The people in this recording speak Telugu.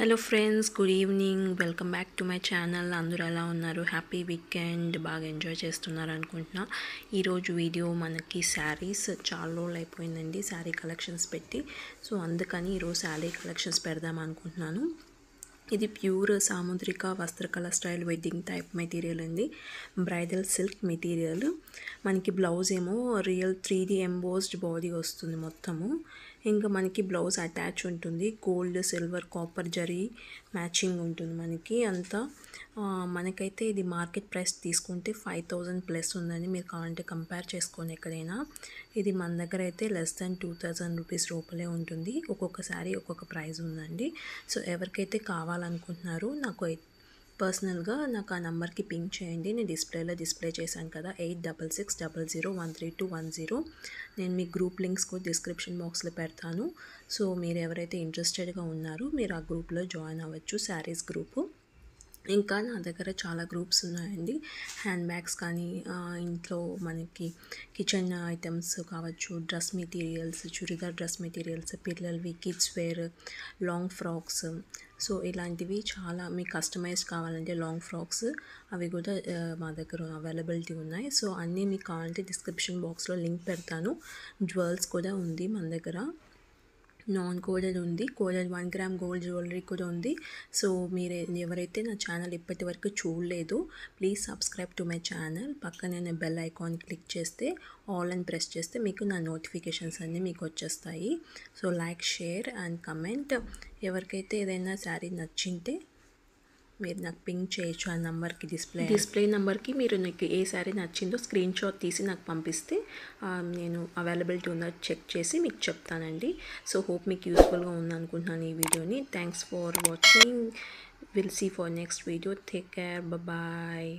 hello friends good evening welcome back to my channel అందరూ ఎలా ఉన్నారు హ్యాపీ వీకెండ్ బాగా ఎంజాయ్ చేస్తున్నారు అనుకుంటున్నా ఈరోజు వీడియో మనకి శారీస్ చాలా రోజులు అయిపోయిందండి శారీ కలెక్షన్స్ పెట్టి సో అందుకని ఈరోజు శారీ కలెక్షన్స్ పెడదాం అనుకుంటున్నాను ఇది pure Samudrika Vastrakala style wedding type material అండి బ్రైడల్ సిల్క్ మెటీరియల్ మనకి బ్లౌజ్ ఏమో real three D embossed body వస్తుంది మొత్తము ఇంకా మనకి బ్లౌజ్ అటాచ్ ఉంటుంది గోల్డ్ సిల్వర్ కాపర్ జరీ మ్యాచింగ్ ఉంటుంది మనకి అంతా మనకైతే ఇది మార్కెట్ ప్రైస్ తీసుకుంటే ఫైవ్ థౌజండ్ ప్లస్ ఉందని మీరు కావాలంటే కంపేర్ చేసుకొని ఎక్కడైనా ఇది మన దగ్గర అయితే less than two thousand rupees లోపలే ఉంటుంది ఒక్కొక్క ఒక్కొక్క ప్రైస్ ఉందండి సో ఎవరికైతే కావాలనుకుంటున్నారో నాకు పర్సనల్గా నాకు ఆ నెంబర్కి పింక్ చేయండి నేను డిస్ప్లేలో డిస్ప్లే చేశాను కదా eight double six double zero one three two one zero నేను మీ గ్రూప్ లింక్స్ కూడా డిస్క్రిప్షన్ బాక్స్లో పెడతాను సో మీరు ఎవరైతే ఇంట్రెస్టెడ్గా ఉన్నారో మీరు ఆ గ్రూప్లో జాయిన్ అవ్వచ్చు శారీస్ గ్రూపు ఇంకా నా దగ్గర చాలా గ్రూప్స్ ఉన్నాయండి హ్యాండ్ బ్యాగ్స్ కానీ ఇంట్లో మనకి కిచెన్ ఐటమ్స్ కావచ్చు dress materials churidar dress materials పిల్లలవి kids wear long frocks so ఇలాంటివి చాలా మీకు కస్టమైజ్ కావాలంటే లాంగ్ ఫ్రాక్స్ అవి కూడా మా దగ్గర అవైలబిలిటీ ఉన్నాయి సో అన్నీ మీకు కావాలంటే డిస్క్రిప్షన్ బాక్స్లో లింక్ పెడతాను జ్యువెల్స్ కూడా ఉంది మన దగ్గర నాన్ కోడెడ్ ఉంది coded one gram gold jewellery కూడా ఉంది సో మీరు ఎవరైతే నా ఛానల్ ఇప్పటి వరకు చూడలేదు please subscribe to my channel పక్కనే బెల్ ఐకాన్ క్లిక్ చేస్తే ఆల్ అని ప్రెస్ చేస్తే మీకు నా నోటిఫికేషన్స్ అన్నీ మీకు వచ్చేస్తాయి so like share and comment ఎవరికైతే ఏదైనా శారీ నచ్చింటే మీరు నాకు పింక్ చేయొచ్చు ఆ నెంబర్కి డిస్ప్లే డిస్ప్లే నెంబర్కి మీరు నాకు ఏ సారీ నచ్చిందో స్క్రీన్ షాట్ తీసి నాకు పంపిస్తే నేను అవైలబిలిటీ ఉందా చెక్ చేసి మీకు చెప్తానండి సో హోప్ మీకు యూస్ఫుల్గా ఉందనుకుంటున్నాను ఈ వీడియోని thanks for watching will see for next video take care bye